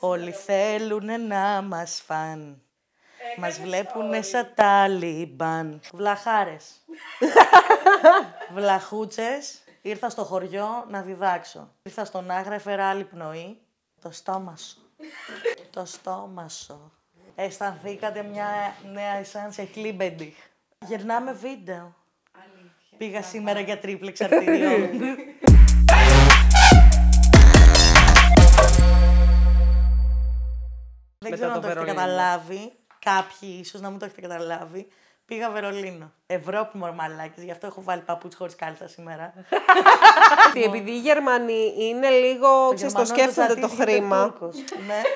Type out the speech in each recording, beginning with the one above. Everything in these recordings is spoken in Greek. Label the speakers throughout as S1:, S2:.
S1: Όλοι θέλουν να μας φαν. Ε, μας βλέπουν σαν τάλιμπαν. Βλαχάρες. Βλαχούτσες. Ήρθα στο χωριό να διδάξω. Ήρθα στον Άγρα, έφερα άλλη πνοή. Το στόμα σου. Το στόμα σου. Αισθανθήκατε μια νέα εισάνσια κλίμπεντιχ. Γερνάμε βίντεο. Πήγα σήμερα για τρίπλη εξαρτηριών. Δεν ξέρω αν το, το έχετε καταλάβει. Κάποιοι ίσως να μου το έχετε καταλάβει. Πήγα Βερολίνο. Ευρώπη μορμαλάκι, γι' αυτό έχω βάλει παπούτσι χωρίς κάλτσα σήμερα. Επειδή οι Γερμανοί είναι λίγο. ξέρεις, το σκέφτονται το χρήμα. Ναι.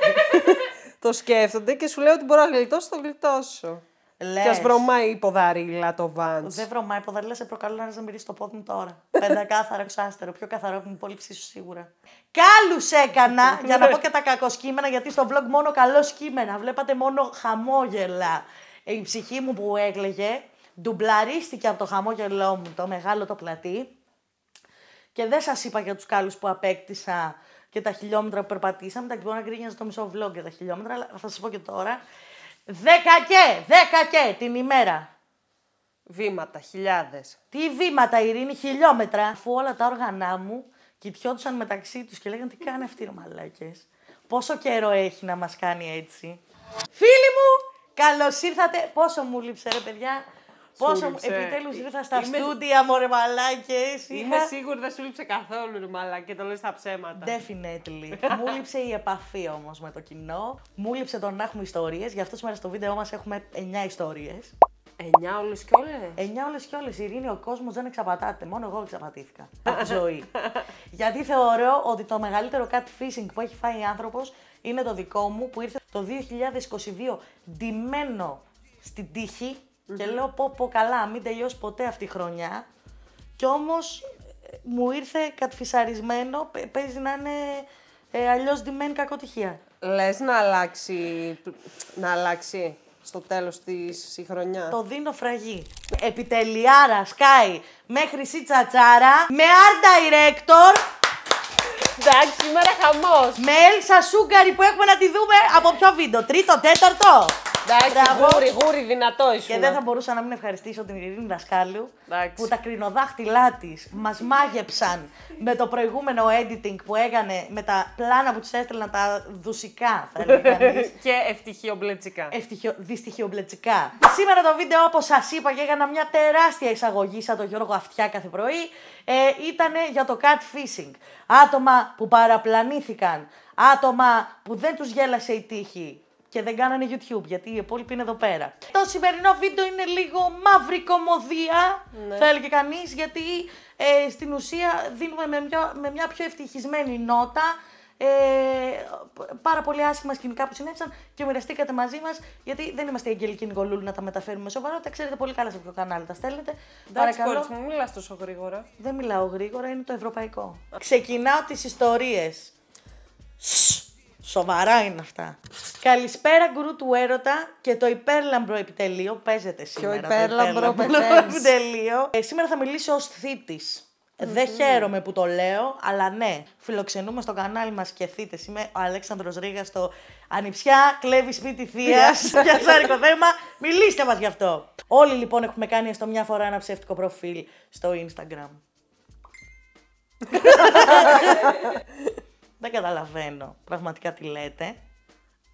S1: Το σκέφτονται και σου λέω ότι μπορώ να γλιτώσω, το γλιτώσω. Λες. Και ας βρωμάει η ποδαρίλα το βάντς. Δεν βρωμάει η ποδαρίλα, σε προκαλώ να μυρίσει το πόδι μου τώρα. Πεντακάθαρο, εξάστερο. Πιο καθαρό από την υπόλοιψή σου σίγουρα. Κάλου έκανα για να πω και τα κακοσκήμενα, γιατί στο vlog μόνο καλό σκήμενα. Βλέπατε μόνο χαμόγελα. Ε, η ψυχή μου που έκλαιγε ντουμπλαρίστηκε από το χαμόγελό μου το μεγάλο το πλατή. Και δεν σας είπα για τους κάλους που απέκτησα και τα χιλιόμετρα που περπατήσαμε. Τα να το μισό vlog για τα χιλιόμετρα, αλλά θα σας πω και τώρα. Δέκα και, δέκα και την ημέρα. Βήματα, χιλιάδες. Τι βήματα, Ειρήνη, χιλιόμετρα. Αφού όλα τα όργανα μου κοιτιόντουσαν μεταξύ τους και λέγανε τι κάνει αυτή, μαλάκε. Πόσο καιρό έχει να μας κάνει έτσι. Φίλοι μου, καλώς ήρθατε. Πόσο μου λείψε, ρε παιδιά. Πόσο επιτέλου ήρθα στα Είμαι... στούντια, μωρέ μαλάκες. Είμαι σίγουρη δεν σου λείψε καθόλου, ρε και το λες τα ψέματα. Definitely. μου λείψε η επαφή όμως με το κοινό. Μου λείψε το να έχουμε ιστορίες. Γι' αυτό σήμερα στο βίντεο μας έχουμε 9 ιστορίε. 9 όλε και όλε. 9 όλε και όλες. Ειρήνη, ο κόσμος δεν εξαπατάται. Μόνο εγώ εξαπατήθηκα. Από ζωή. Γιατί θεωρώ ότι το μεγαλύτερο catfishing που έχει φάει άνθρωπος είναι το δικό μου που ήρθε το 2022 ντυμένο στην τύχη mm Και λέω πω πω καλά, μην τελειώσει ποτέ αυτή η χρονιά. Κι όμως ε, μου ήρθε κατφυσαρισμένο, παίζει να είναι ε, αλλιώς ντυμένη κακοτυχία. Λες να αλλάξει, να αλλάξει στο τέλος της η χρονιά. Το δίνω φραγή. Επιτελειάρα, Sky, με χρυσή τσατσάρα, με art director. Εντάξει, σήμερα χαμός. Με Έλσα Σούγκαρη που έχουμε να τη δούμε από ποιο βίντεο, τρίτο, τέταρτο. Εντάξει, γούρι, γούρι, δυνατό ήσουν. Και δεν θα μπορούσα να μην ευχαριστήσω την Ειρήνη Δασκάλου που τα κρινοδάχτυλά της μας μάγεψαν με το προηγούμενο editing που έκανε με τα πλάνα που της έστελναν τα δουσικά, θα έλεγα. Και ευτυχιομπλετσικά. Ευτυχιο... Δυστυχιομπλετσικά. Σήμερα το βίντεο, όπως σας είπα, και έκανα μια τεράστια εισαγωγή σαν τον Γιώργο Αυτιά κάθε πρωί. Ε, ήταν για το catfishing. Άτομα που παραπλανήθηκαν. Άτομα που δεν τους γέλασε η τύχη και δεν κάνανε YouTube, γιατί οι υπόλοιποι είναι εδώ πέρα. Το σημερινό βίντεο είναι λίγο μαύρη κομμωδία, ναι. θα έλεγε κανείς, γιατί ε, στην ουσία δίνουμε με μια, πιο ευτυχισμένη νότα ε, πάρα πολύ άσχημα σκηνικά που συνέβησαν και μοιραστήκατε μαζί μας. Γιατί δεν είμαστε αγγελικοί Νικολούλου να τα μεταφέρουμε σοβαρά. Τα ξέρετε πολύ καλά σε ποιο κανάλι τα στέλνετε. Εντάξει, κόρη μην μιλάς τόσο γρήγορα. Δεν μιλάω γρήγορα, είναι το ευρωπαϊκό. Ξεκινάω τις ιστορίες. Σοβαρά είναι αυτά. Καλησπέρα γκρου του έρωτα και το υπέρλαμπρο επιτελείο. Παίζεται σήμερα. το υπέρλαμπρο, επιτελείο. Ε, σήμερα θα μιλήσω ως θητη ε, Δεν χαίρομαι που το λέω, αλλά ναι, φιλοξενούμε στο κανάλι μας και θύτες. Είμαι ο Αλέξανδρος Ρίγας στο Ανιψιά, κλέβει σπίτι θείας, για σάρικο θέμα, μιλήστε μας γι' αυτό. Όλοι λοιπόν έχουμε κάνει έστω μια φορά ένα ψεύτικο προφίλ στο Instagram. Δεν καταλαβαίνω πραγματικά τι λέτε.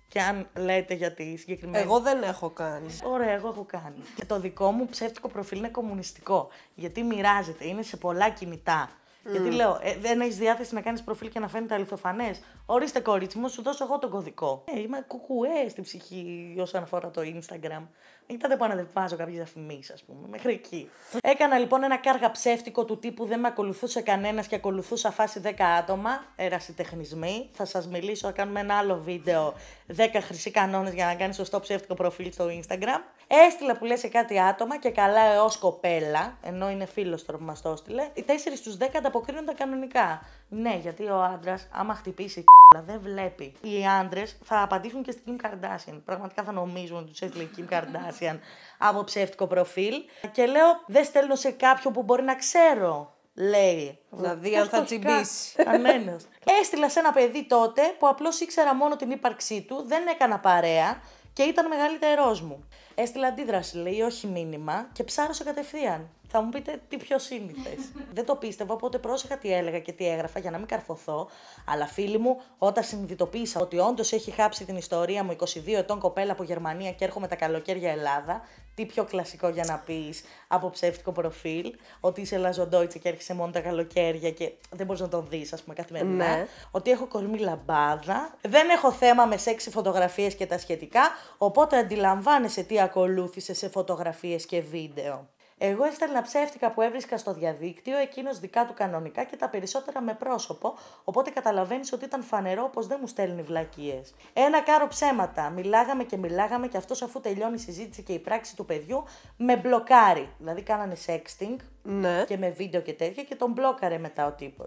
S1: Και αν λέτε για τη συγκεκριμένη. Εγώ δεν έχω κάνει. Ωραία, εγώ έχω κάνει. Και το δικό μου ψεύτικο προφίλ είναι κομμουνιστικό. Γιατί μοιράζεται, είναι σε πολλά κινητά. Γιατί mm. λέω, ε, δεν έχεις διάθεση να κάνεις προφίλ και να φαίνεται αληθοφανές. Ορίστε, κορίτσι μου, σου δώσω εγώ τον κωδικό. Ε, είμαι κουκουέ στην ψυχή όσον αφορά το Instagram ήταν να ανεβάζω κάποιες διαφημίσεις, ας πούμε. Μέχρι εκεί. Έκανα λοιπόν ένα κάργα ψεύτικο του τύπου Δεν με ακολουθούσε κανένας και ακολουθούσα φάση 10 άτομα. Ερασιτεχνισμοί. Θα σας μιλήσω, θα κάνουμε ένα άλλο βίντεο. 10 χρυσοί κανόνες για να κάνεις σωστό ψεύτικο προφίλ στο Instagram. Έστειλα που λε σε κάτι άτομα και καλά έως κοπέλα, ενώ είναι φίλος τώρα που μας το έστειλε. Οι 4 στου 10 ανταποκρίνονται κανονικά. Ναι, γιατί ο άντρας, άμα χτυπήσει δεν βλέπει. Οι άντρες θα απαντήσουν και στην Kim Kardashian. Πραγματικά θα νομίζουν ότι τους έστειλε Kim Kardashian από ψεύτικο προφίλ. Και λέω, δεν στέλνω σε κάποιον που μπορεί να ξέρω. Λέει. Δηλαδή, αν θα τσιμπήσει. Κανένα. Έστειλα σε ένα παιδί τότε που απλώς ήξερα μόνο την ύπαρξή του, δεν έκανα παρέα και ήταν μεγαλύτερός μου. Έστειλε αντίδραση, λέει, όχι μήνυμα και ψάρωσε κατευθείαν. Θα μου πείτε τι πιο σύνηθες. Δεν το πίστευα, οπότε πρόσεχα τι έλεγα και τι έγραφα για να μην καρφωθώ. Αλλά φίλοι μου, όταν συνειδητοποίησα ότι όντως έχει χάψει την ιστορία μου 22 ετών κοπέλα από Γερμανία και έρχομαι τα καλοκαίρια Ελλάδα, τι πιο κλασικό για να πεις από ψεύτικο προφίλ, ότι είσαι λαζοντόιτσε και έρχεσαι μόνο τα καλοκαίρια και δεν μπορείς να τον δεις, ας πούμε, καθημερινά. Ναι. Ότι έχω κορμί λαμπάδα. Δεν έχω θέμα με σεξι φωτογραφίες και τα σχετικά. Οπότε αντιλαμβάνεσαι τι ακολούθησε σε φωτογραφίες και βίντεο. Εγώ έστελνα ψεύτικα που έβρισκα στο διαδίκτυο, εκείνος δικά του κανονικά και τα περισσότερα με πρόσωπο, οπότε καταλαβαίνεις ότι ήταν φανερό πω δεν μου στέλνει βλακίες. Ένα κάρο ψέματα. Μιλάγαμε και μιλάγαμε και αυτός αφού τελειώνει η συζήτηση και η πράξη του παιδιού, με μπλοκάρει. Δηλαδή κάνανε sexting ναι. και με βίντεο και τέτοια και τον μπλόκαρε μετά ο τύπος.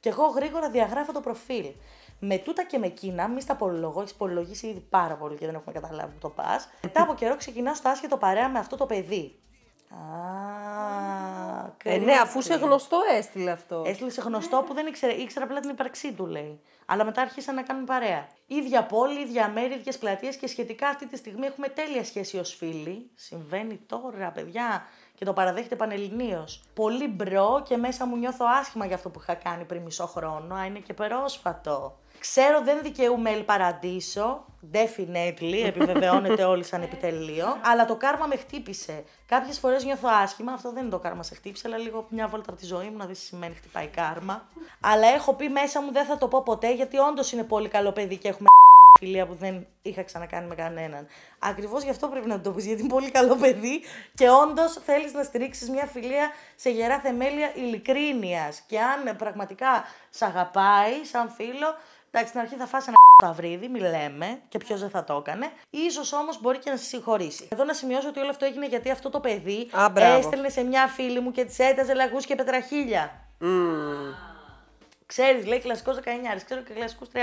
S1: Και εγώ γρήγορα διαγράφω το προφίλ. Με τούτα και με εκείνα, μη στα πολυλογώ, έχει πολυλογήσει ήδη πάρα πολύ και δεν έχουμε καταλάβει που το πας. Μετά από καιρό ξεκινάω στο άσχετο παρέα με αυτό το παιδί. Α, ε, ναι, αφού σε γνωστό έστειλε αυτό. Έστειλε σε γνωστό ναι. που δεν ήξερε, Ήξερα απλά την ύπαρξή του, λέει. Αλλά μετά άρχισαν να κάνουν παρέα. ίδια πόλη, ίδια μέρη, ίδιες πλατείες και σχετικά αυτή τη στιγμή έχουμε τέλεια σχέση ως φίλοι. Συμβαίνει τώρα, παιδιά, και το παραδέχεται πανελληνίως. Πολύ μπρο και μέσα μου νιώθω άσχημα για αυτό που είχα κάνει πριν μισό χρόνο. Α, είναι και πρόσφατο. Ξέρω δεν δικαιούμαι El Paradiso. Definitely, επιβεβαιώνεται όλοι σαν επιτελείο. αλλά το κάρμα με χτύπησε. Κάποιες φορές νιώθω άσχημα. Αυτό δεν είναι το κάρμα σε χτύπησε, αλλά λίγο μια βόλτα από τη ζωή μου να δεις σημαίνει χτυπάει κάρμα. αλλά έχω πει μέσα μου δεν θα το πω ποτέ, γιατί όντως είναι πολύ καλό παιδί και έχουμε φιλία που δεν είχα ξανακάνει με κανέναν. Ακριβώς γι' αυτό πρέπει να το πεις, γιατί είναι πολύ καλό παιδί και όντως θέλεις να στηρίξεις μια φιλία σε γερά θεμέλια ειλικρίνειας. Και αν πραγματικά σε αγαπάει σαν φίλο, Εντάξει, στην αρχή θα φάσει ένα ταυρίδι, μη λέμε και ποιος δεν θα το έκανε. σω όμως μπορεί και να σε συγχωρήσει. Εδώ να σημειώσω ότι όλο αυτό έγινε γιατί αυτό το παιδί Α, έστελνε σε μια φίλη μου και της έταζε λαγούς και πετραχίλια. Mm. Ξέρεις, λέει κλασικός 19, ξέρω και κλασικούς 30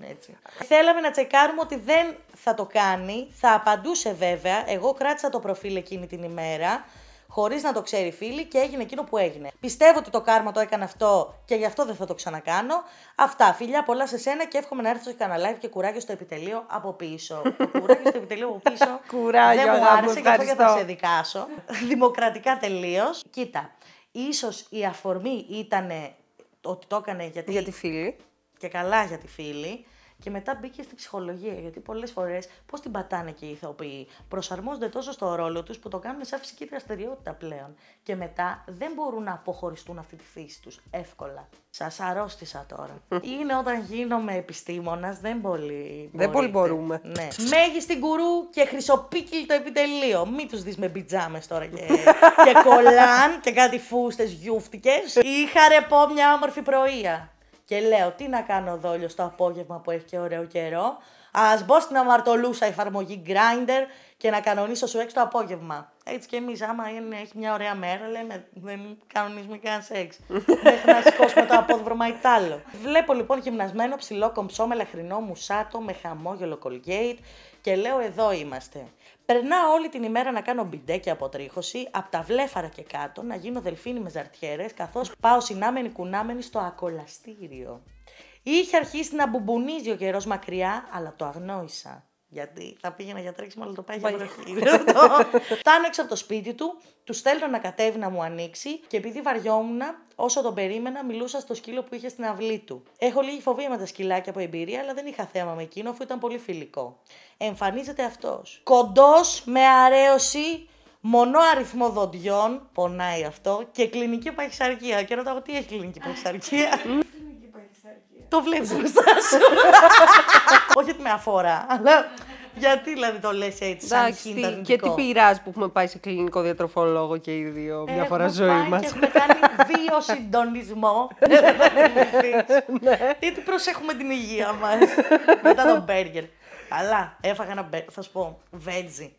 S1: έτσι. Θέλαμε να τσεκάρουμε ότι δεν θα το κάνει. Θα απαντούσε βέβαια. Εγώ κράτησα το προφίλ εκείνη την ημέρα χωρίς να το ξέρει φίλη και έγινε εκείνο που έγινε. Πιστεύω ότι το κάρμα το έκανε αυτό και γι' αυτό δεν θα το ξανακάνω. Αυτά. Φιλιά πολλά σε σένα και εύχομαι να έρθω στο κανένα live και κουράγιο στο επιτελείο από πίσω. κουράγιο στο επιτελείο από πίσω. Κουράγιο, δεν μου άρεσε και αυτό θα σε δικάσω. Δημοκρατικά τελείως. Κοίτα. ίσως η αφορμή ήταν ότι το έκανε γιατί... Για τη φίλη. Και καλά για τη φίλη. Και μετά μπήκε στη ψυχολογία, γιατί πολλές φορές πώς την πατάνε και οι ηθοποιοί. Προσαρμόζονται τόσο στο ρόλο τους που το κάνουν σαν φυσική δραστηριότητα πλέον. Και μετά δεν μπορούν να αποχωριστούν αυτή τη φύση τους εύκολα. Σας αρρώστησα τώρα. Είναι όταν γίνομαι επιστήμονας, δεν πολύ. Δεν πολύ μπορούμε. Ναι. Μέγιστη γκουρού και χρυσοπίκυλ το επιτελείο. Μην τους δεις με πιτζάμε τώρα και, και κολάν και κάτι φούστες γιούφτικες. Είχα ρεπό μια όμορφη πρωία. Και λέω, τι να κάνω δόλιο στο απόγευμα που έχει και ωραίο καιρό. Ας μπω στην αμαρτωλούσα εφαρμογή Grindr και να κανονίσω σου έξω το απόγευμα. Έτσι και εμείς, άμα έχει μια ωραία μέρα, λέμε δεν κανονίζουμε καν σεξ. Μέχρι να σηκώσουμε το απόδρομα άλλο. Βλέπω λοιπόν γυμνασμένο ψηλό κομψό λαχρινό μουσάτο με χαμόγελο Colgate και λέω εδώ είμαστε. Περνάω όλη την ημέρα να κάνω και αποτρίχωση, από τα βλέφαρα και κάτω, να γίνω δελφίνη με ζαρτιέρες, καθώς πάω συνάμενη κουνάμενη στο ακολαστήριο. Είχε αρχίσει να μπουμπουνίζει ο καιρός μακριά, αλλά το αγνόησα. Γιατί θα πήγαινα για τρέξιμο, αλλά το πάει για βροχή. Φτάνω έξω από το σπίτι του, του στέλνω να κατέβει να μου ανοίξει και επειδή βαριόμουν, όσο τον περίμενα, μιλούσα στο σκύλο που είχε στην αυλή του. Έχω λίγη φοβία με τα σκυλάκια από εμπειρία, αλλά δεν είχα θέμα με εκείνο, αφού ήταν πολύ φιλικό. Εμφανίζεται αυτός. Κοντός με αρέωση. Μονό αριθμό δοντιών, πονάει αυτό, και κλινική παχυσαρκία. Και ρωτάω τι έχει κλινική παχυσαρκία. Το βλέπεις μπροστά σου. Όχι ότι με αφορά, αλλά γιατί δηλαδή το λες έτσι, σαν Και τι πειράζει που έχουμε πάει σε κλινικό διατροφολόγο και οι δύο μια φορά ζωή μα. Και έχουμε κάνει δύο συντονισμό. Γιατί προσέχουμε την υγεία μας. Μετά τον μπέργκερ. Αλλά έφαγα ένα μπέργκερ, θα σου πω, βέτζι.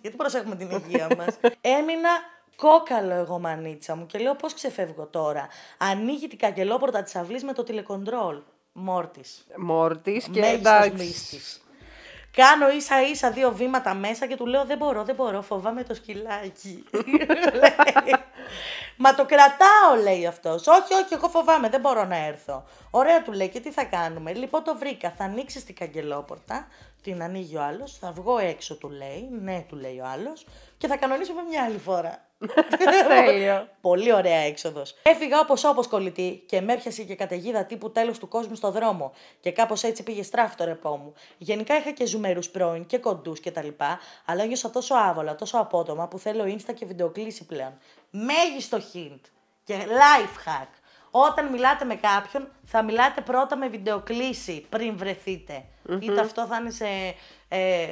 S1: Γιατί προσέχουμε την υγεία μας. Έμεινα κόκαλο εγώ μανίτσα μου και λέω πώς ξεφεύγω τώρα. Ανοίγει την καγκελόπορτα της αυλής με το τηλεκοντρόλ. Μόρτης. Μόρτης και εντάξει. Κάνω ίσα ίσα δύο βήματα μέσα και του λέω δεν μπορώ, δεν μπορώ, φοβάμαι το σκυλάκι. Μα το κρατάω, λέει αυτός. Όχι, όχι, εγώ φοβάμαι, δεν μπορώ να έρθω. Ωραία, του λέει και τι θα κάνουμε. Λοιπόν, το βρήκα. Θα ανοίξει την καγκελόπορτα, την ανοίγει ο άλλος, θα βγω έξω, του λέει. Ναι, του λέει ο άλλος. Και θα κανονίσουμε μια άλλη φορά. Τέλειο. Πολύ ωραία έξοδος. Έφυγα όπως όπως κολλητή και με έπιασε και καταιγίδα τύπου τέλος του κόσμου στο δρόμο. Και κάπως έτσι πήγε στράφη το ρεπό μου. Γενικά είχα και ζουμερούς πρώην και κοντούς κτλ. Αλλά ένιωσα τόσο άβολα, τόσο απότομα που θέλω insta και βιντεοκλήση πλέον. Μέγιστο hint και life hack. Όταν μιλάτε με κάποιον, θα μιλάτε πρώτα με βιντεοκλήση πριν βρεθείτε. Είτε αυτό θα είναι σε ε,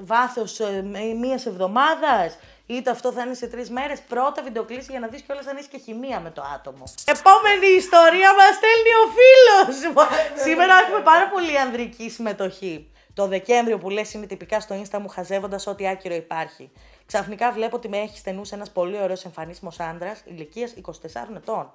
S1: βάθος ε, μίας εβδομάδας, είτε αυτό θα είναι σε τρεις μέρες. Πρώτα βιντεοκλήση για να δεις κιόλας αν έχει και χημεία με το άτομο. Επόμενη ιστορία μας στέλνει ο φίλος. Σήμερα έχουμε πάρα πολύ ανδρική συμμετοχή. Το Δεκέμβριο που λες είναι τυπικά στο Insta μου χαζεύοντας ό,τι άκυρο υπάρχει. Ξαφνικά βλέπω ότι με έχει στενούς ένας πολύ ωραίος εμφανίσιμο άντρας ηλικίας 24 ετών.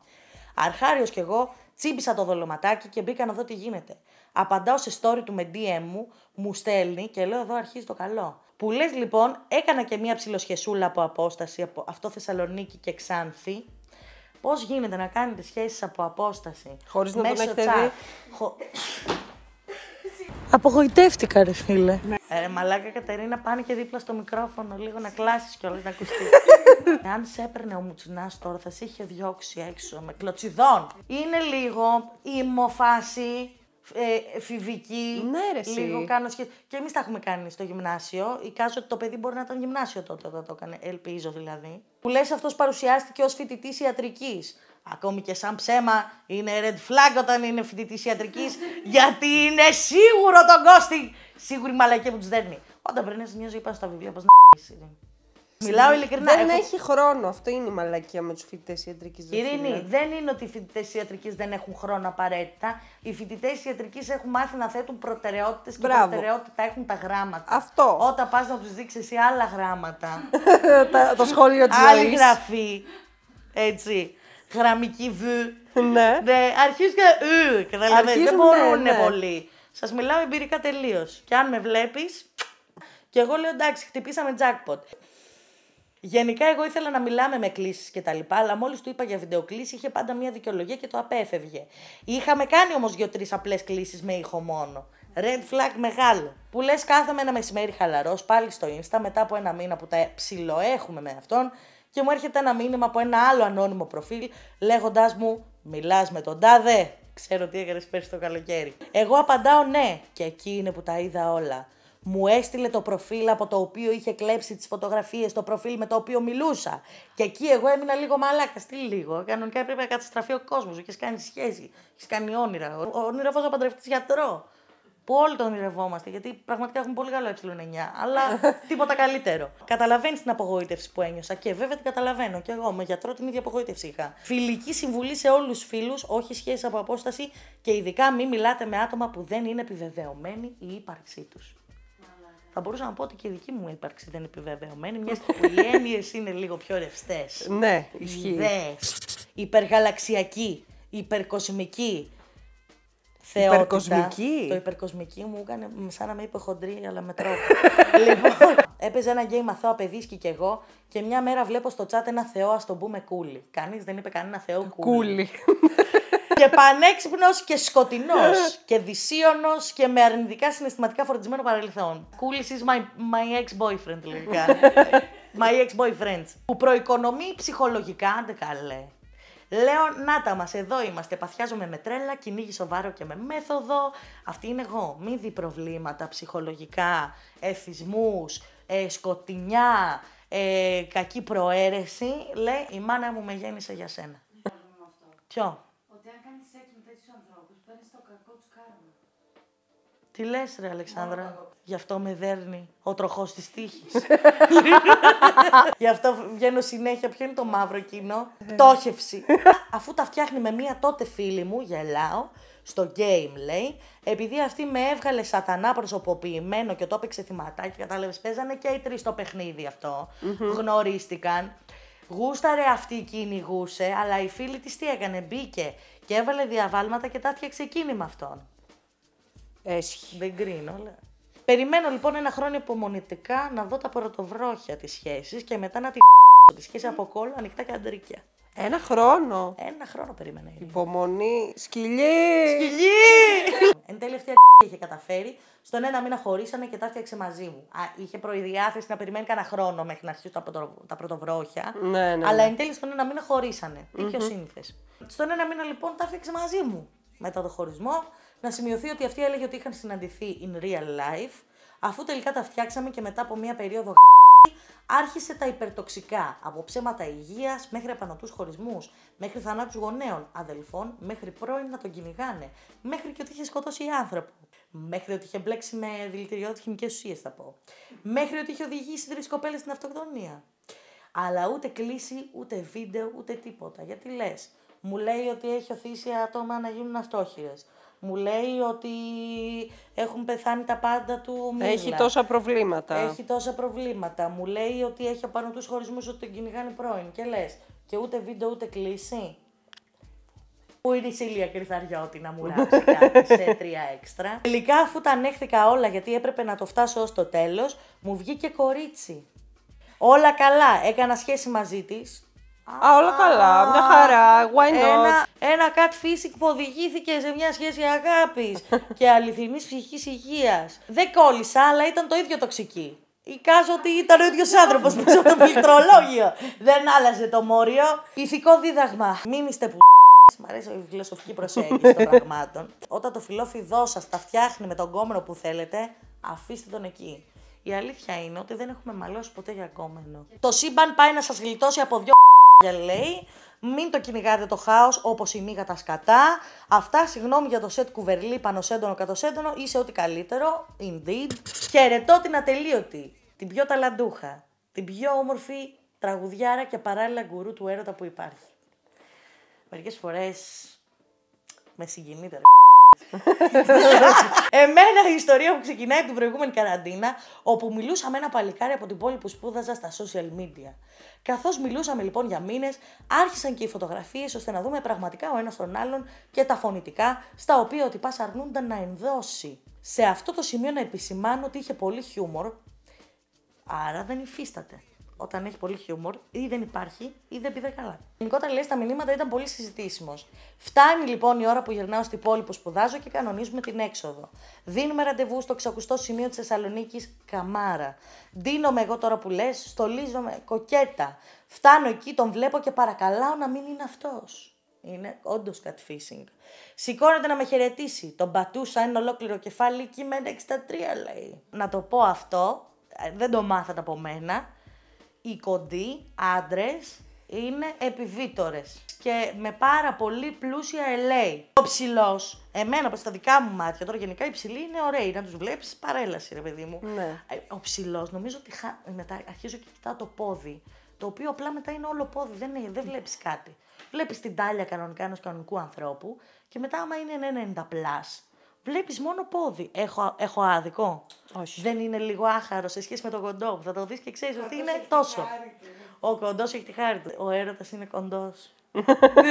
S1: Αρχάριος κι εγώ τσίμπησα το δολοματάκι και μπήκα να δω τι γίνεται. Απαντάω σε story του με DM μου, μου στέλνει και λέω εδώ αρχίζει το καλό. Που λες λοιπόν, έκανα και μία ψιλοσχεσούλα από απόσταση, από αυτό Θεσσαλονίκη και Ξάνθη. Πώς γίνεται να κάνετε σχέσεις από απόσταση. Χωρίς να τον έχετε Απογοητεύτηκα ρε φίλε. Ε, μαλάκα Κατερίνα πάνε και δίπλα στο μικρόφωνο λίγο να κλάσεις κιόλας να ακουστείς. Αν σε έπαιρνε ο Μουτσινά τώρα, θα σε είχε διώξει έξω με κλωτσιδόν. Είναι λίγο ημοφάση. Ε, φιβική, ναι, ρε, λίγο κάνω σχέση. Και εμείς τα έχουμε κάνει στο γυμνάσιο. Εικάζω ότι το παιδί μπορεί να ήταν γυμνάσιο τότε όταν το έκανε. Ελπίζω δηλαδή. Που λες αυτός παρουσιάστηκε ως φοιτητής ιατρικής. Ακόμη και σαν ψέμα είναι red flag όταν είναι φοιτητής ιατρικής, γιατί είναι σίγουρο τον κόστη. Σίγουρη μαλακή που τους δέρνει. Όταν περνάει μια ζωή στα βιβλία, πώς να Μιλάω ειλικρινά. Δεν έχει χρόνο. Αυτό είναι η μαλακία με τους φοιτητές ιατρική. Ειρήνη, δεν είναι ότι οι φοιτητές ιατρική δεν έχουν χρόνο απαραίτητα. Οι φοιτητές ιατρική έχουν μάθει να θέτουν προτεραιότητες και προτεραιότητα έχουν τα γράμματα. Αυτό. Όταν πας να τους δείξεις εσύ άλλα γράμματα. το σχόλιο της Άλλη γραφή. Έτσι. Γραμμική β. Ναι. ναι αρχίζουν και. και δεν μπορούν ναι, ναι. πολύ. Σας μιλάω εμπειρικά τελείως. Και αν με βλέπεις. Και εγώ λέω εντάξει, χτυπήσαμε jackpot. Γενικά, εγώ ήθελα να μιλάμε με κλήσεις και τα λοιπά, αλλά μόλις του είπα για βιντεοκλήση, είχε πάντα μία δικαιολογία και το απέφευγε. Είχαμε κάνει όμως δύο-τρει απλές κλήσεις με ήχο μόνο. Red flag μεγάλο. Που λες, κάθομαι ένα μεσημέρι χαλαρός πάλι στο Insta μετά από ένα μήνα που τα ψιλοέχουμε με αυτόν και μου έρχεται ένα μήνυμα από ένα άλλο ανώνυμο προφίλ λέγοντάς μου Μιλάς με τον τάδε. Ξέρω τι έκανες πέρσι το καλοκαίρι. Εγώ απαντάω ναι, και εκεί είναι που τα είδα όλα μου έστειλε το προφίλ από το οποίο είχε κλέψει τις φωτογραφίες, το προφίλ με το οποίο μιλούσα. Και εκεί εγώ έμεινα λίγο μαλάκα. Τι λίγο. Κανονικά έπρεπε να καταστραφεί ο κόσμος. Έχεις κάνει σχέση, έχεις κάνει όνειρα. Ο όνειρο να γιατρό. Που όλοι τον ονειρευόμαστε, γιατί πραγματικά έχουμε πολύ καλό ε9, αλλά τίποτα καλύτερο. Καταλαβαίνεις την απογοήτευση που ένιωσα και βέβαια την καταλαβαίνω. Και εγώ με γιατρό την ίδια απογοήτευση είχα. Φιλική συμβουλή σε όλους τους φίλους, όχι σχέσει από απόσταση και ειδικά μην μιλάτε με άτομα που δεν είναι επιβεβαιωμένη η ύπαρξή τους θα μπορούσα να πω ότι και η δική μου ύπαρξη δεν είναι επιβεβαιωμένη, μιας που οι έννοιες είναι λίγο πιο ρευστές. Ναι, ισχύει. υπεργαλαξιακή, υπερκοσμική. Θεότητα. Υπερκοσμική. Το υπερκοσμική μου έκανε σαν να με είπε χοντρή, αλλά με τρόπο. λοιπόν, έπαιζε ένα γκέι μαθό παιδίσκι κι εγώ και μια μέρα βλέπω στο τσάτ ένα θεό, ας τον πούμε κούλι. Κανείς δεν είπε κανένα θεό Κούλι. και πανέξυπνος και σκοτεινός. και δυσίωνος και με αρνητικά συναισθηματικά φορτισμένο παρελθόν. Cool is my, my ex-boyfriend, λογικά. my ex-boyfriends. Που προοικονομεί ψυχολογικά, άντε καλέ. Λέω, να τα μας, εδώ είμαστε. Παθιάζομαι με τρέλα, κυνήγι σοβαρό και με μέθοδο. Αυτή είναι εγώ. Μη δει προβλήματα ψυχολογικά, εθισμούς, ε, σκοτεινιά, ε, κακή προαίρεση. Λέει, η μάνα μου με γέννησε για σένα. Ποιο? Τι λες, Ρε Αλεξάνδρα. Γι' αυτό με δέρνει ο τροχός της τύχης. Γι' αυτό βγαίνω συνέχεια. Ποιο είναι το μαύρο κοινό. Ε. Πτώχευση. Αφού τα φτιάχνει με μία τότε φίλη μου, γελάω. Στο game λέει, επειδή αυτή με έβγαλε σατανά προσωποποιημένο και το έπαιξε θυματάκι, κατάλαβες. Παίζανε και οι τρεις το παιχνίδι αυτό. Γνωρίστηκαν. Γούσταρε αυτή κυνηγούσε, αλλά η φίλη της τι έκανε, μπήκε και έβαλε διαβάλματα και τα έφτιαξε εκείνη με αυτόν. Έσχυ. Δεν κρίνω, αλλά... Περιμένω λοιπόν ένα χρόνο υπομονητικά να δω τα πρωτοβρόχια της σχέσης και μετά να τη της σχέση από κόλλο ανοιχτά και αντρίκια. Ένα χρόνο. Ένα χρόνο περίμενα. Υπομονή. Σκυλί! Σκυλί! Εν τέλει αυτή η είχε καταφέρει. Στον ένα μήνα χωρίσανε και τα έφτιαξε μαζί μου. Α, είχε προειδιάθεση να περιμένει κανένα χρόνο μέχρι να αρχίσουν τα, πρωτοβρόχια. Ναι, ναι, ναι, Αλλά εν τέλει στον ένα μήνα χωρίσανε. Mm-hmm. Στον ένα μήνα λοιπόν τα έφτιαξε μαζί μου. Μετά το χωρισμό να σημειωθεί ότι αυτή έλεγε ότι είχαν συναντηθεί in real life, αφού τελικά τα φτιάξαμε και μετά από μία περίοδο άρχισε τα υπερτοξικά, από ψέματα υγείας μέχρι επανατούς χωρισμούς, μέχρι θανάτους γονέων, αδελφών, μέχρι πρώην να τον κυνηγάνε, μέχρι και ότι είχε σκοτώσει άνθρωπο. Μέχρι ότι είχε μπλέξει με δηλητηριώδεις χημικές ουσίες, θα πω. Μέχρι ότι είχε οδηγήσει τρεις κοπέλες στην αυτοκτονία. Αλλά ούτε κλίση, ούτε βίντεο, ούτε τίποτα. Γιατί λες, μου λέει ότι έχει οθήσει άτομα να γίνουν αυτόχειρες. Μου λέει ότι έχουν πεθάνει τα πάντα του μήνα Έχει τόσα προβλήματα. Έχει τόσα προβλήματα. Μου λέει ότι έχει απάνω τους χωρισμούς ότι τον κυνηγάνε πρώην. Και λες, και ούτε βίντεο ούτε κλίση. Πού είναι η Σίλια Κρυθαριώτη να μου ράψει κάτι σε τρία έξτρα. Τελικά αφού τα ανέχθηκα όλα γιατί έπρεπε να το φτάσω ως το τέλος, μου βγήκε κορίτσι. Όλα καλά, έκανα σχέση μαζί της, Α, όλα καλά, μια χαρά, why not. Ένα, ένα catfishing που οδηγήθηκε σε μια σχέση αγάπης και αληθινής ψυχής υγείας. Δεν κόλλησα, αλλά ήταν το ίδιο τοξική. Εικάζω ότι ήταν ο ίδιος άνθρωπος που από το πληκτρολόγιο. Δεν άλλαζε το μόριο. Ηθικό δίδαγμα. Μην είστε που. Μ' αρέσει η φιλοσοφική προσέγγιση των πραγμάτων. Όταν το φιλόφιδό σα τα φτιάχνει με τον κόμενο που θέλετε, αφήστε τον εκεί. Η αλήθεια είναι ότι δεν έχουμε μαλώσει ποτέ για κόμενο. Το σύμπαν πάει να σας γλιτώσει από δυο για λέει. Μην το κυνηγάτε το χάος όπως η μύγα τα σκατά. Αυτά συγγνώμη για το σετ κουβερλί κατ' κατωσέντονο. Είσαι ό,τι καλύτερο. Indeed. Χαιρετώ την ατελείωτη, την πιο ταλαντούχα, την πιο όμορφη τραγουδιάρα και παράλληλα γκουρού του έρωτα που υπάρχει. Μερικές φορές με ρε. Εμένα η ιστορία που ξεκινάει από την προηγούμενη καραντίνα, όπου μιλούσαμε ένα παλικάρι από την πόλη που σπούδαζα στα social media. Καθώς μιλούσαμε λοιπόν για μήνες, άρχισαν και οι φωτογραφίες ώστε να δούμε πραγματικά ο ένας τον άλλον και τα φωνητικά, στα οποία ο τυπάς αρνούνταν να ενδώσει. Σε αυτό το σημείο να επισημάνω ότι είχε πολύ χιούμορ, άρα δεν υφίσταται όταν έχει πολύ χιούμορ, ή δεν υπάρχει, ή δεν πήγε καλά. Γενικότερα λέει στα μηνύματα ήταν πολύ συζητήσιμος. Φτάνει λοιπόν η δεν υπαρχει η δεν πήδε καλα γενικοτερα λεει στα μηνυματα ηταν πολυ συζητησιμο φτανει λοιπον η ωρα που γυρνάω στην πόλη που σπουδάζω και κανονίζουμε την έξοδο. Δίνουμε ραντεβού στο ξακουστό σημείο της Θεσσαλονίκης Καμάρα. Ντύνομαι εγώ τώρα που λες, στολίζομαι κοκέτα. Φτάνω εκεί, τον βλέπω και παρακαλάω να μην είναι αυτός. Είναι όντως catfishing. Σηκώνεται να με χαιρετήσει. Τον πατούσα ένα ολόκληρο κεφάλι με 63, λέει. Να το πω αυτό, ε, δεν το μάθατε από μένα οι κοντοί άντρες είναι επιβίτορες. και με πάρα πολύ πλούσια ελέη. Ο ψηλός, εμένα από τα δικά μου μάτια, τώρα γενικά οι ψηλοί είναι ωραίοι, να τους βλέπεις παρέλαση, ρε παιδί μου. Ναι. Ε, ο ψηλός, νομίζω ότι χα... μετά αρχίζω και κοιτάω το πόδι, το οποίο απλά μετά είναι όλο πόδι, δεν, δεν βλέπεις κάτι. Βλέπεις την τάλια κανονικά ενός κανονικού ανθρώπου και μετά, άμα είναι 90 Βλέπεις μόνο πόδι. Έχω, έχω άδικο. Όχι. Δεν είναι λίγο άχαρο σε σχέση με τον κοντό θα το δεις και ξέρεις ότι είναι τόσο. Ο κοντός έχει τη χάρη του. Ο έρωτας είναι κοντός.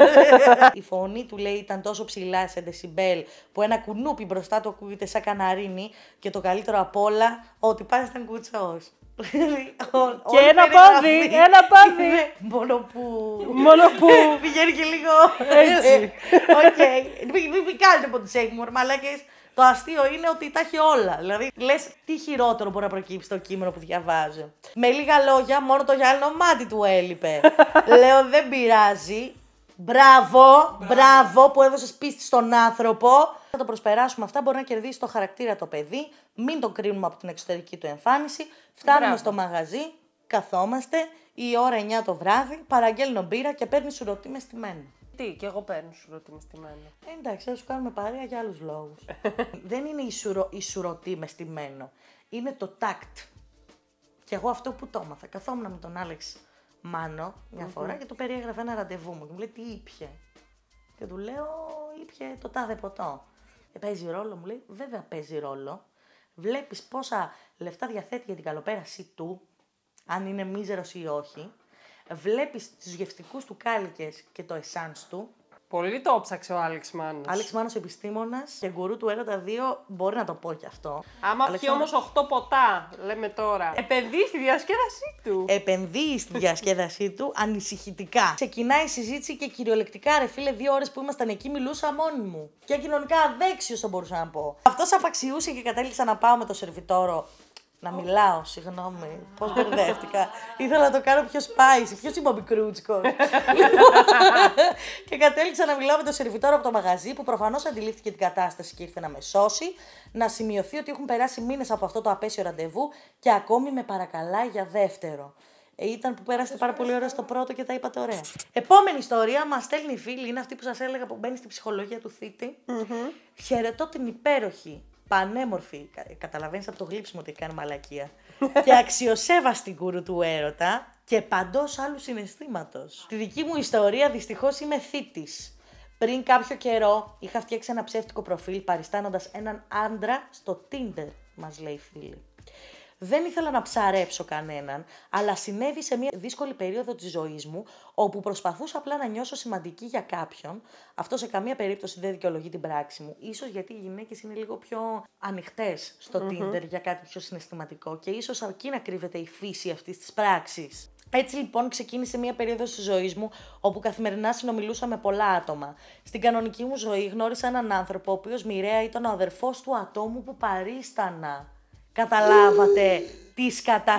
S1: η φωνή του λέει ήταν τόσο ψηλά σε δεσιμπέλ που ένα κουνούπι μπροστά του ακούγεται σαν καναρίνι και το καλύτερο απ' όλα ότι πάει ήταν κουτσό και ένα πόδι, ένα πόδι. Μόνο που. Μόνο που. Πηγαίνει και λίγο. Έτσι. Οκ. Μην κάνετε από τη μου, μαλάκες. Το αστείο είναι ότι τα έχει όλα. Δηλαδή, λες τι χειρότερο μπορεί να προκύψει το κείμενο που διαβάζω. Με λίγα λόγια, μόνο το γυάλινο μάτι του έλειπε. Λέω, δεν πειράζει. Μπράβο, μπράβο που έδωσες πίστη στον άνθρωπο. Θα το προσπεράσουμε αυτά. Μπορεί να κερδίσει το χαρακτήρα το παιδί. Μην τον κρίνουμε από την εξωτερική του εμφάνιση. Φτάνουμε στο μαγαζί, καθόμαστε, η ώρα 9 το βράδυ, παραγγέλνω μπύρα και παίρνει σουρωτή με στημένο. Τι, και εγώ παίρνω σουρωτή με στημένο. Ε, εντάξει, θα σου κάνουμε παρέα για άλλους λόγους. Δεν είναι η, σουρο, η σουρωτή με στημένο. Είναι το τάκτ. Και εγώ αυτό που το έμαθα. Καθόμουν με τον Άλεξ Μάνο μια mm-hmm. φορά και του περιέγραφε ένα ραντεβού μου. Και μου λέει τι ήπια. Και του λέω ήπια το τάδε ποτό. Ε, παίζει ρόλο, μου λέει. Βέβαια παίζει ρόλο βλέπεις πόσα λεφτά διαθέτει για την καλοπέρασή του, αν είναι μίζερος ή όχι, βλέπεις τους γευστικούς του κάλικες και το εσάνς του, Πολύ το ψάξε ο Άλεξ Μάνος. Άλεξ Μάνος επιστήμονας και γκουρού του έρωτα 2, μπορεί να το πω κι αυτό. Άμα Αλεξ... πιει όμως 8 ποτά, λέμε τώρα. Επενδύει στη διασκέδασή του. Επενδύει στη διασκέδασή του ανησυχητικά. Ξεκινάει η συζήτηση και κυριολεκτικά, ρε φίλε, δύο ώρες που ήμασταν εκεί μιλούσα μόνη μου. Και κοινωνικά αδέξιος, θα μπορούσα να πω. Αυτό απαξιούσε και κατέληξα να πάω με το σερβιτόρο να μιλάω, συγγνώμη. Πώς μπερδεύτηκα. Ήθελα να το κάνω πιο spicy, πιο ο Μπικρούτσικο. και κατέληξα να μιλάω με τον σερβιτόρο από το μαγαζί που προφανώς αντιλήφθηκε την κατάσταση και ήρθε να με σώσει. Να σημειωθεί ότι έχουν περάσει μήνες από αυτό το απέσιο ραντεβού και ακόμη με παρακαλά για δεύτερο. Ε, ήταν που πέρασε πάρα πολύ ωραία στο πρώτο και τα είπατε ωραία. Επόμενη ιστορία μας στέλνει η φίλη, είναι αυτή που σας έλεγα που μπαίνει στην ψυχολογία του θητη mm-hmm. Χαιρετώ την υπέροχη πανέμορφη. Καταλαβαίνεις από το γλύψιμο ότι κάνει μαλακία. και αξιοσέβαστη γκουρού του έρωτα και παντός άλλου συναισθήματος. Τη δική μου ιστορία δυστυχώς είμαι θήτης. Πριν κάποιο καιρό είχα φτιάξει ένα ψεύτικο προφίλ παριστάνοντας έναν άντρα στο Tinder, μας λέει η φίλη. Δεν ήθελα να ψαρέψω κανέναν, αλλά συνέβη σε μια δύσκολη περίοδο της ζωής μου, όπου προσπαθούσα απλά να νιώσω σημαντική για κάποιον. Αυτό σε καμία περίπτωση δεν δικαιολογεί την πράξη μου. ίσως γιατί οι γυναίκες είναι λίγο πιο ανοιχτές στο Tinder για κάτι πιο συναισθηματικό και ίσως αρκεί να κρύβεται η φύση αυτής της πράξης. Έτσι λοιπόν ξεκίνησε μια περίοδος της ζωής μου όπου καθημερινά συνομιλούσα με πολλά άτομα. Στην κανονική μου ζωή γνώρισα έναν άνθρωπο ο οποίος μοιραία ήταν ο αδερφός του ατόμου που παρίστανα. Καταλάβατε τις σκατά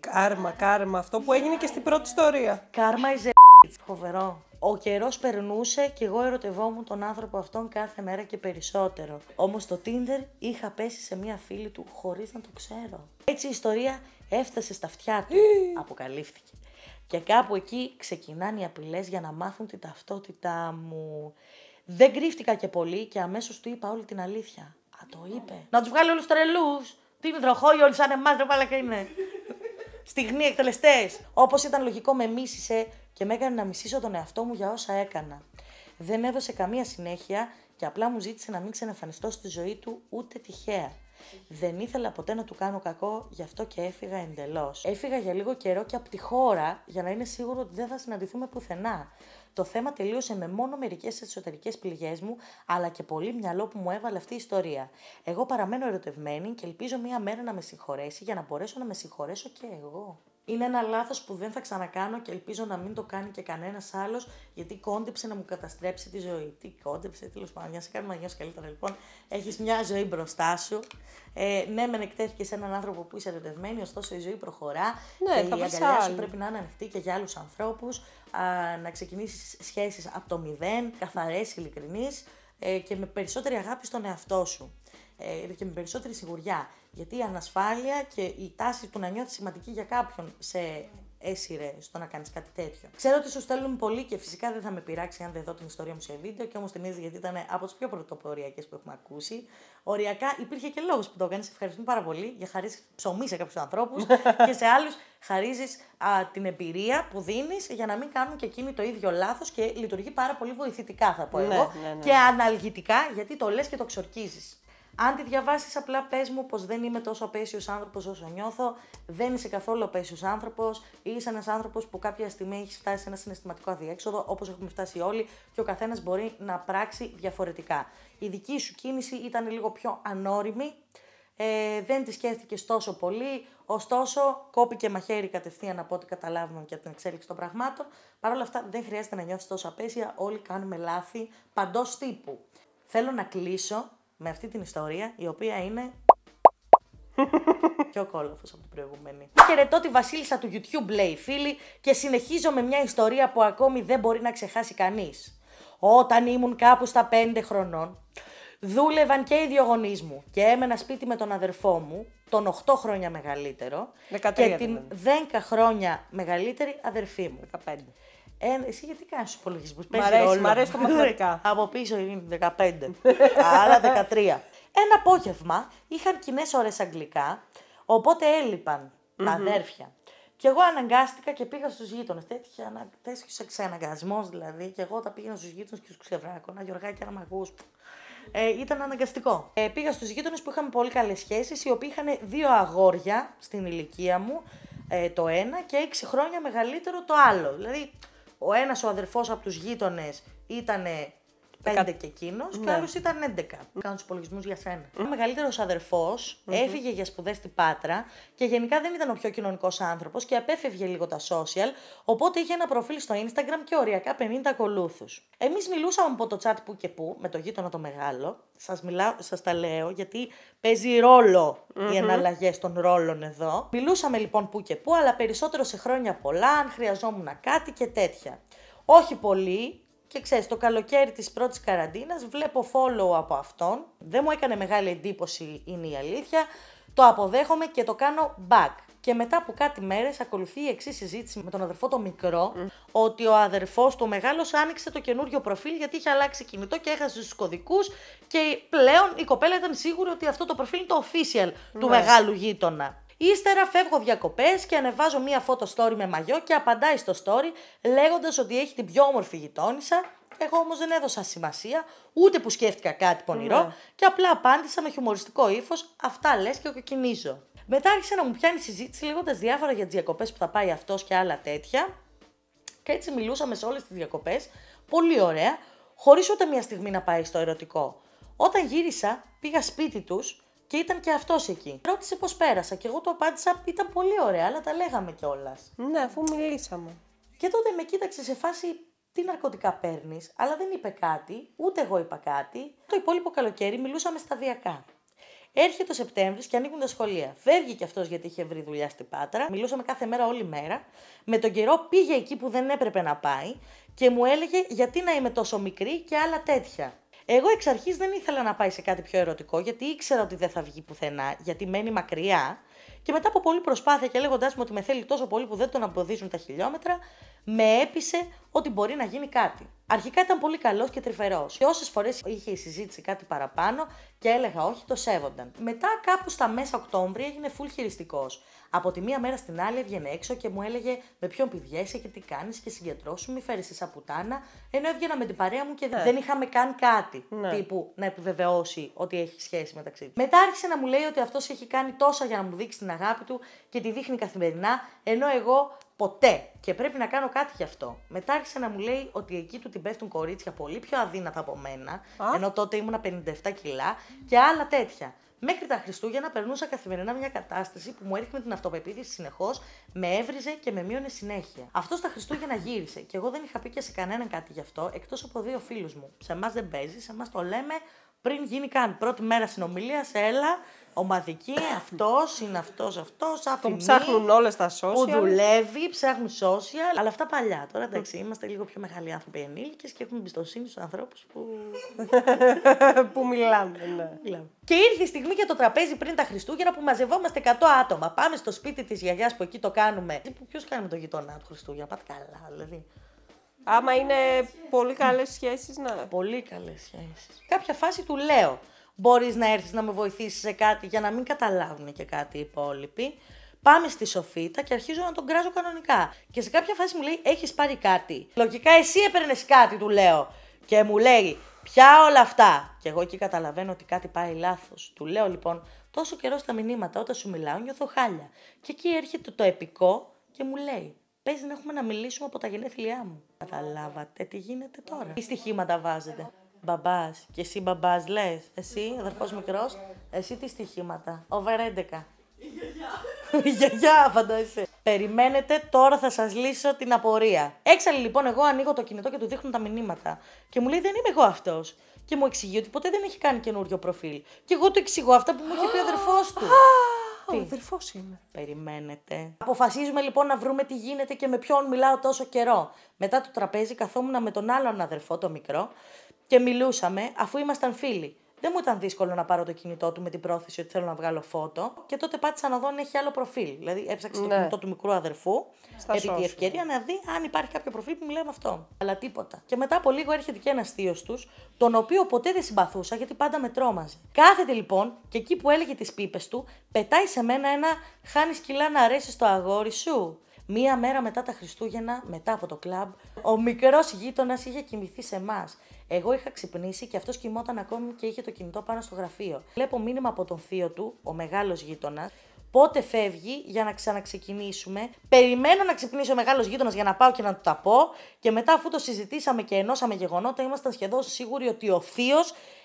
S1: Κάρμα, κάρμα. Αυτό που έγινε και στην πρώτη ιστορία. Κάρμα is a Φοβερό. Ο καιρός περνούσε και εγώ ερωτευόμουν τον άνθρωπο αυτόν κάθε μέρα και περισσότερο. Όμως το Tinder είχα πέσει σε μία φίλη του χωρίς να το ξέρω. Έτσι η ιστορία έφτασε στα αυτιά του. Αποκαλύφθηκε. Και κάπου εκεί ξεκινάνε οι απειλές για να μάθουν την ταυτότητά μου. Δεν κρύφτηκα και πολύ και αμέσως του είπα όλη την αλήθεια. Α, το είπε. Να τους βγάλει όλους τρελούς. Τι είναι δροχόλοι όλοι σαν εμάς, δεν και είναι. Στιγμή εκτελεστές. Όπως ήταν λογικό, με μίσησε και με έκανε να μισήσω τον εαυτό μου για όσα έκανα. Δεν έδωσε καμία συνέχεια και απλά μου ζήτησε να μην ξαναφανιστώ στη ζωή του ούτε τυχαία. Δεν ήθελα ποτέ να του κάνω κακό, γι' αυτό και έφυγα εντελώς. Έφυγα για λίγο καιρό και από τη χώρα για να είναι σίγουρο ότι δεν θα συναντηθούμε πουθενά. Το θέμα τελείωσε με μόνο μερικές εσωτερικές πληγές μου, αλλά και πολύ μυαλό που μου έβαλε αυτή η ιστορία. Εγώ παραμένω ερωτευμένη και ελπίζω μία μέρα να με συγχωρέσει για να μπορέσω να με συγχωρέσω και εγώ. Είναι ένα λάθος που δεν θα ξανακάνω και ελπίζω να μην το κάνει και κανένας άλλος, γιατί κόντεψε να μου καταστρέψει τη ζωή. Τι κόντεψε, τέλος πάντων. μια σε κάνει μαγιά καλύτερα, λοιπόν. Έχεις μια ζωή μπροστά σου. Ε, ναι, μεν εκτέθηκες σε έναν άνθρωπο που είσαι ερωτευμένη, ωστόσο η ζωή προχωρά. Ναι, και η αγκαλιά σου πρέπει να είναι ανοιχτή και για άλλους ανθρώπους. Να ξεκινήσεις σχέσεις από το μηδέν, καθαρές, ειλικρινείς ε, και με περισσότερη αγάπη στον εαυτό σου. Ε, και με περισσότερη σιγουριά. Γιατί η ανασφάλεια και η τάση του να νιώθεις σημαντική για κάποιον σε έσυρε στο να κάνεις κάτι τέτοιο. Ξέρω ότι σου στέλνουν πολύ και φυσικά δεν θα με πειράξει αν δεν δω την ιστορία μου σε βίντεο και όμως την είδες γιατί ήταν από τις πιο πρωτοποριακές που έχουμε ακούσει. Οριακά υπήρχε και λόγος που το έκανες. Ευχαριστούμε πάρα πολύ για χαρίζει ψωμί σε κάποιους ανθρώπους και σε άλλους χαρίζεις την εμπειρία που δίνεις για να μην κάνουν και εκείνοι το ίδιο λάθος και λειτουργεί πάρα πολύ βοηθητικά, θα πω ναι, εγώ. Ναι, ναι. Και αναλγητικά γιατί το λες και το ξορκίζεις. Αν τη διαβάσεις απλά πες μου πως δεν είμαι τόσο απέσιος άνθρωπος όσο νιώθω, δεν είσαι καθόλου απέσιος άνθρωπος, είσαι ένας άνθρωπος που κάποια στιγμή έχεις φτάσει σε ένα συναισθηματικό αδιέξοδο, όπως έχουμε φτάσει όλοι και ο καθένας μπορεί να πράξει διαφορετικά. Η δική σου κίνηση ήταν λίγο πιο ανώριμη, ε, δεν τη σκέφτηκες τόσο πολύ, ωστόσο κόπηκε μαχαίρι κατευθείαν από ό,τι καταλάβουμε και από την εξέλιξη των πραγμάτων. Παρ' όλα αυτά δεν χρειάζεται να νιώθεις τόσο απέσια, όλοι κάνουμε λάθη παντός τύπου. Θέλω να κλείσω με αυτή την ιστορία, η οποία είναι πιο κόλαφος από την προηγούμενη. Χαιρετώ τη βασίλισσα του YouTube, λέει φίλη, και συνεχίζω με μια ιστορία που ακόμη δεν μπορεί να ξεχάσει κανείς. Όταν ήμουν κάπου στα 5 χρονών, δούλευαν και οι δύο γονείς μου και έμενα σπίτι με τον αδερφό μου, τον 8 χρόνια μεγαλύτερο, και την 10 χρόνια μεγαλύτερη αδερφή μου. 15. Ε, εσύ γιατί κάνεις τους υπολογισμούς. Μ' αρέσει, μ αρέσει το μαθηματικά. Από πίσω είναι 15, άλλα 13. Ένα απόγευμα είχαν κοινές ώρες αγγλικά, οπότε τα αδέρφια. Και εγώ αναγκάστηκα και πήγα στους γείτονες. Τέτοιος εξαναγκασμός δηλαδή. Και εγώ τα πήγα στους γείτονες και τους ξεβράκωνα, Γιωργάκια να μ' ε, ήταν αναγκαστικό. Ε, πήγα στους γείτονες που είχαν πολύ καλές σχέσεις, οι οποίοι είχαν δύο αγόρια στην ηλικία μου, ε, το ένα, και έξι χρόνια μεγαλύτερο το άλλο. Δηλαδή ο ένας ο αδερφός από τους γείτονες ήταν Πέντε και εκείνος ναι. και ο άλλος ήταν 11. Mm. Κάνω τους υπολογισμούς για σένα. Ο μεγαλύτερος αδερφός έφυγε για σπουδές στην Πάτρα και γενικά δεν ήταν ο πιο κοινωνικός άνθρωπος και απέφευγε λίγο τα social. Οπότε είχε ένα προφίλ στο Instagram και οριακά 50 ακολούθους. Εμείς μιλούσαμε από το chat που και που με το γείτονα το μεγάλο. Σας μιλάω, σας τα λέω γιατί παίζει ρόλο mm-hmm. οι εναλλαγές των ρόλων εδώ. Μιλούσαμε λοιπόν που και που, αλλά περισσότερο σε χρόνια πολλά, αν χρειαζόμουν κάτι και τέτοια. Όχι πολύ, και ξέρεις, το καλοκαίρι της πρώτης καραντίνας βλέπω follow από αυτόν. Δεν μου έκανε μεγάλη εντύπωση, είναι η αλήθεια. Το αποδέχομαι και το κάνω back. Και μετά από κάτι μέρες ακολουθεί η εξής συζήτηση με τον αδερφό το μικρό, ότι ο αδερφός του μεγάλος άνοιξε το καινούριο προφίλ γιατί είχε αλλάξει κινητό και έχασε τους κωδικούς. Και πλέον η κοπέλα ήταν σίγουρη ότι αυτό το προφίλ είναι το official του ναι. μεγάλου γείτονα. Ύστερα φεύγω διακοπές και ανεβάζω μία φωτο story με μαγιό και απαντάει στο story λέγοντας ότι έχει την πιο όμορφη γειτόνισσα. Εγώ όμως δεν έδωσα σημασία, ούτε που σκέφτηκα κάτι πονηρό ναι. και απλά απάντησα με χιουμοριστικό ύφος. Αυτά λες και κοκκινίζω. Μετά άρχισε να μου πιάνει συζήτηση λέγοντας διάφορα για τις διακοπές που θα πάει αυτός και άλλα τέτοια. Και έτσι μιλούσαμε σε όλες τις διακοπές, πολύ ωραία, χωρίς ούτε μια στιγμή να πάει στο ερωτικό. Όταν γύρισα, πήγα σπίτι τους και ήταν και αυτός εκεί. Ρώτησε πώς πέρασα και εγώ το απάντησα: Ήταν πολύ ωραία, αλλά τα λέγαμε κιόλας. Ναι, αφού μιλήσαμε. Και τότε με κοίταξε σε φάση τι ναρκωτικά παίρνεις, αλλά δεν είπε κάτι, ούτε εγώ είπα κάτι. Το υπόλοιπο καλοκαίρι μιλούσαμε σταδιακά. Έρχεται ο Σεπτέμβρης και ανοίγουν τα σχολεία. Φεύγει κι αυτός γιατί είχε βρει δουλειά στην Πάτρα. Μιλούσαμε κάθε μέρα όλη μέρα. Με τον καιρό πήγε εκεί που δεν έπρεπε να πάει και μου έλεγε γιατί να είμαι τόσο μικρή και άλλα τέτοια. Εγώ εξ αρχής δεν ήθελα να πάει σε κάτι πιο ερωτικό, γιατί ήξερα ότι δεν θα βγει πουθενά, γιατί μένει μακριά. Και μετά από πολλή προσπάθεια και λέγοντάς μου ότι με θέλει τόσο πολύ που δεν τον αμποδίζουν τα χιλιόμετρα, με έπεισε ότι μπορεί να γίνει κάτι. Αρχικά ήταν πολύ καλός και τρυφερός. Και όσες φορές είχε συζήτηση κάτι παραπάνω, και έλεγα όχι, το σέβονταν. Μετά, κάπου στα μέσα Οκτώβρη, έγινε full χειριστικός. Από τη μία μέρα στην άλλη έβγαινε έξω και μου έλεγε με ποιον πηγαίνει και τι κάνεις και συγκεντρώσου, μη φέρεις πουτάνα. Ενώ έβγαινα με την παρέα μου και ε. δεν είχαμε καν κάτι ναι. τύπου να επιβεβαιώσει ότι έχει σχέση μεταξύ τους. Μετά άρχισε να μου λέει ότι αυτός έχει κάνει τόσα για να μου δείξει την αγάπη του και τη δείχνει καθημερινά, ενώ εγώ Ποτέ. Και πρέπει να κάνω κάτι γι' αυτό. Μετά άρχισε να μου λέει ότι εκεί του την πέφτουν κορίτσια πολύ πιο αδύνατα από μένα, ενώ τότε ήμουνα 57 κιλά και άλλα τέτοια. Μέχρι τα Χριστούγεννα περνούσα καθημερινά μια κατάσταση που μου έριχνε την αυτοπεποίθηση συνεχώς, με έβριζε και με μείωνε συνέχεια. Αυτό τα Χριστούγεννα γύρισε και εγώ δεν είχα πει και σε κανέναν κάτι γι' αυτό, εκτός από δύο φίλους μου. Σε εμάς δεν παίζει, σε εμάς το λέμε πριν γίνει καν. Πρώτη μέρα συνομιλίας, έλα, ομαδική, αυτός είναι αυτός, αυτός Τον ψάχνουν όλες τα social. Που δουλεύει, ψάχνουν social, αλλά αυτά παλιά. Τώρα εντάξει, είμαστε λίγο πιο μεγάλοι άνθρωποι ενήλικες και έχουμε εμπιστοσύνη στους ανθρώπους που... που μιλάμε, ναι. Και ήρθε η στιγμή για το τραπέζι πριν τα Χριστούγεννα που μαζευόμαστε 100 άτομα. Πάμε στο σπίτι της γιαγιάς που εκεί το κάνουμε. Ποιο με το γειτονά του Χριστούγεννα, πάτε καλά δηλαδή. Άμα είναι πολύ καλές σχέσεις να. Πολύ καλές σχέσεις. Κάποια φάση του λέω, μπορείς να έρθεις να με βοηθήσεις σε κάτι για να μην καταλάβουν και κάτι οι υπόλοιποι. Πάμε στη σοφίτα και αρχίζω να τον κράζω κανονικά. Και σε κάποια φάση μου λέει: Έχεις πάρει κάτι. Λογικά εσύ έπαιρνες κάτι, του λέω. Και μου λέει: Πια όλα αυτά. Και εγώ εκεί καταλαβαίνω ότι κάτι πάει λάθος. Του λέω λοιπόν: Τόσο καιρό στα μηνύματα, όταν σου μιλάω, νιώθω χάλια. Και εκεί έρχεται το επικό και μου λέει: πες να έχουμε να μιλήσουμε από τα γενέθλιά μου. Καταλάβατε τι γίνεται τώρα. Τι στοιχήματα βάζετε. Μπαμπάς. Και εσύ μπαμπάς λες. Εσύ, αδερφός μικρό, εσύ τι στοιχήματα. Over 11. Η γιαγιά, φαντάζεσαι. Περιμένετε, τώρα θα σας λύσω την απορία. Έξαλλη λοιπόν, εγώ ανοίγω το κινητό και του δείχνω τα μηνύματα. Και μου λέει δεν είμαι εγώ αυτός. Και μου εξηγεί ότι ποτέ δεν έχει κάνει καινούριο προφίλ. Και εγώ του εξηγώ αυτά που μου είχε πει ο αδερφός του. Ο αδερφός είναι. Περιμένετε. Αποφασίζουμε λοιπόν να βρούμε τι γίνεται και με ποιον μιλάω τόσο καιρό. Μετά το τραπέζι καθόμουν με τον άλλον αδερφό, το μικρό, και μιλούσαμε αφού ήμασταν φίλοι. Δεν μου ήταν δύσκολο να πάρω το κινητό του με την πρόθεση ότι θέλω να βγάλω φώτο. Και τότε πάτησα να δω αν έχει άλλο προφίλ. Δηλαδή έψαξε ναι. το κινητό του μικρού αδερφού Στα επί τη ευκαιρία να δει αν υπάρχει κάποιο προφίλ που μιλάει με αυτό. Αλλά τίποτα. Και μετά από λίγο έρχεται και ένα θείο τους, τον οποίο ποτέ δεν συμπαθούσα γιατί πάντα με τρόμαζε. Κάθεται λοιπόν και εκεί που έλεγε τις πίπες του, πετάει σε μένα ένα χάνεις κιλά να αρέσεις το αγόρι σου. Μία μέρα μετά τα Χριστούγεννα, μετά από το κλαμπ, ο μικρός γείτονας είχε κοιμηθεί σε εμάς. Εγώ είχα ξυπνήσει και αυτός κοιμόταν ακόμη και είχε το κινητό πάνω στο γραφείο. Βλέπω μήνυμα από τον θείο του, ο μεγάλος γείτονας, πότε φεύγει για να ξαναξεκινήσουμε. Περιμένω να ξυπνήσει ο μεγάλος γείτονας για να πάω και να του τα πω. Και μετά, αφού το συζητήσαμε και ενώσαμε γεγονότα, ήμασταν σχεδόν σίγουροι ότι ο θείος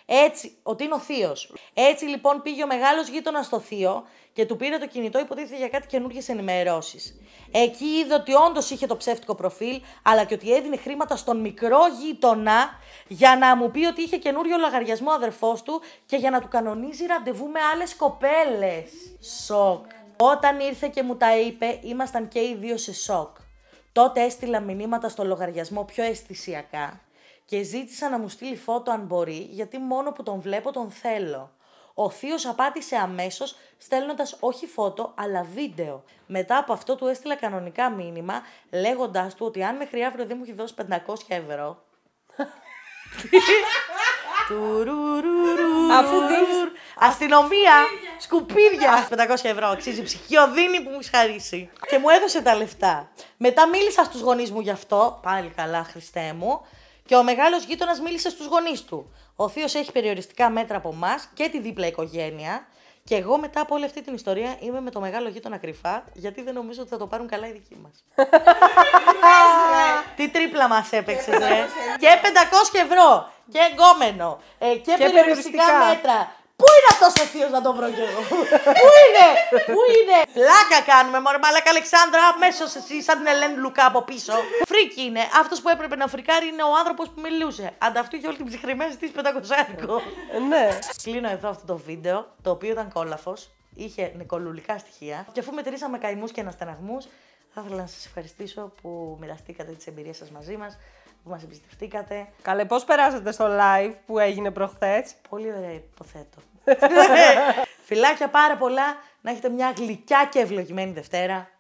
S1: έτσι, ότι είναι ο θείος. Έτσι λοιπόν πήγε ο μεγάλος γείτονας στο θείο και του πήρε το κινητό, υποτίθεται για κάτι καινούργιες ενημερώσεις. Εκεί είδε ότι όντως είχε το ψεύτικο προφίλ, αλλά και ότι έδινε χρήματα στον μικρό γείτονα για να μου πει ότι είχε καινούριο ο αδερφός του και για να του κανονίζει ραντεβού με άλλες κοπέλες. Σοκ. Όταν ήρθε και μου τα είπε, ήμασταν και οι δύο σε σοκ. Τότε έστειλα μηνύματα στο λογαριασμό πιο αισθησιακά και ζήτησα να μου στείλει φώτο αν μπορεί, γιατί μόνο που τον βλέπω τον θέλω. Ο θείος απάντησε αμέσως, στέλνοντας όχι φώτο, αλλά βίντεο. Μετά από αυτό του έστειλα κανονικά μήνυμα, λέγοντάς του ότι αν μέχρι αύριο δεν μου έχει δώσει 500 ευρώ. Αφού Αστυνομία! Σκουπίδια! 500 ευρώ αξίζει ο δίνει που μου χαρίσει. Και μου έδωσε τα λεφτά. Μετά μίλησα στους γονείς μου γι' αυτό. Πάλι καλά, Χριστέ μου. Και ο μεγάλος γείτονας μίλησε στους γονείς του. Ο Θείος έχει περιοριστικά μέτρα από εμάς και τη δίπλα οικογένεια. Και εγώ μετά από όλη αυτή την ιστορία είμαι με το μεγάλο γείτονα κρυφά, γιατί δεν νομίζω ότι θα το πάρουν καλά οι δικοί μας. Τι τρίπλα μας έπαιξε, ρε. Και 500 ε. ευρώ. Και εγκόμενο. Ε, και περιοριστικά μέτρα. Πού είναι αυτός ο θείος να τον βρω κι εγώ. Πού είναι, πού είναι. Πλάκα κάνουμε, μωρέ Μαλάκα Αλεξάνδρα, αμέσως εσύ, σαν την Ελένη Λουκά από πίσω. Φρίκι είναι. Αυτός που έπρεπε να φρικάρει είναι ο άνθρωπος που μιλούσε. Ανταυτού είχε όλη την ψυχρημένη της πεντακοσάρικο. Ε, ναι. Κλείνω εδώ αυτό το βίντεο, το οποίο ήταν κόλαφος. Είχε νικολουλικά στοιχεία. Και αφού μετρήσαμε καημούς και αναστεναγμούς, θα ήθελα να σας ευχαριστήσω που μοιραστήκατε τις εμπειρίες σας μαζί μας που μας εμπιστευτήκατε. Καλέ, πώς περάσατε στο live που έγινε προχθές. Πολύ ωραία, υποθέτω. Φιλάκια πάρα πολλά. Να έχετε μια γλυκιά και ευλογημένη Δευτέρα.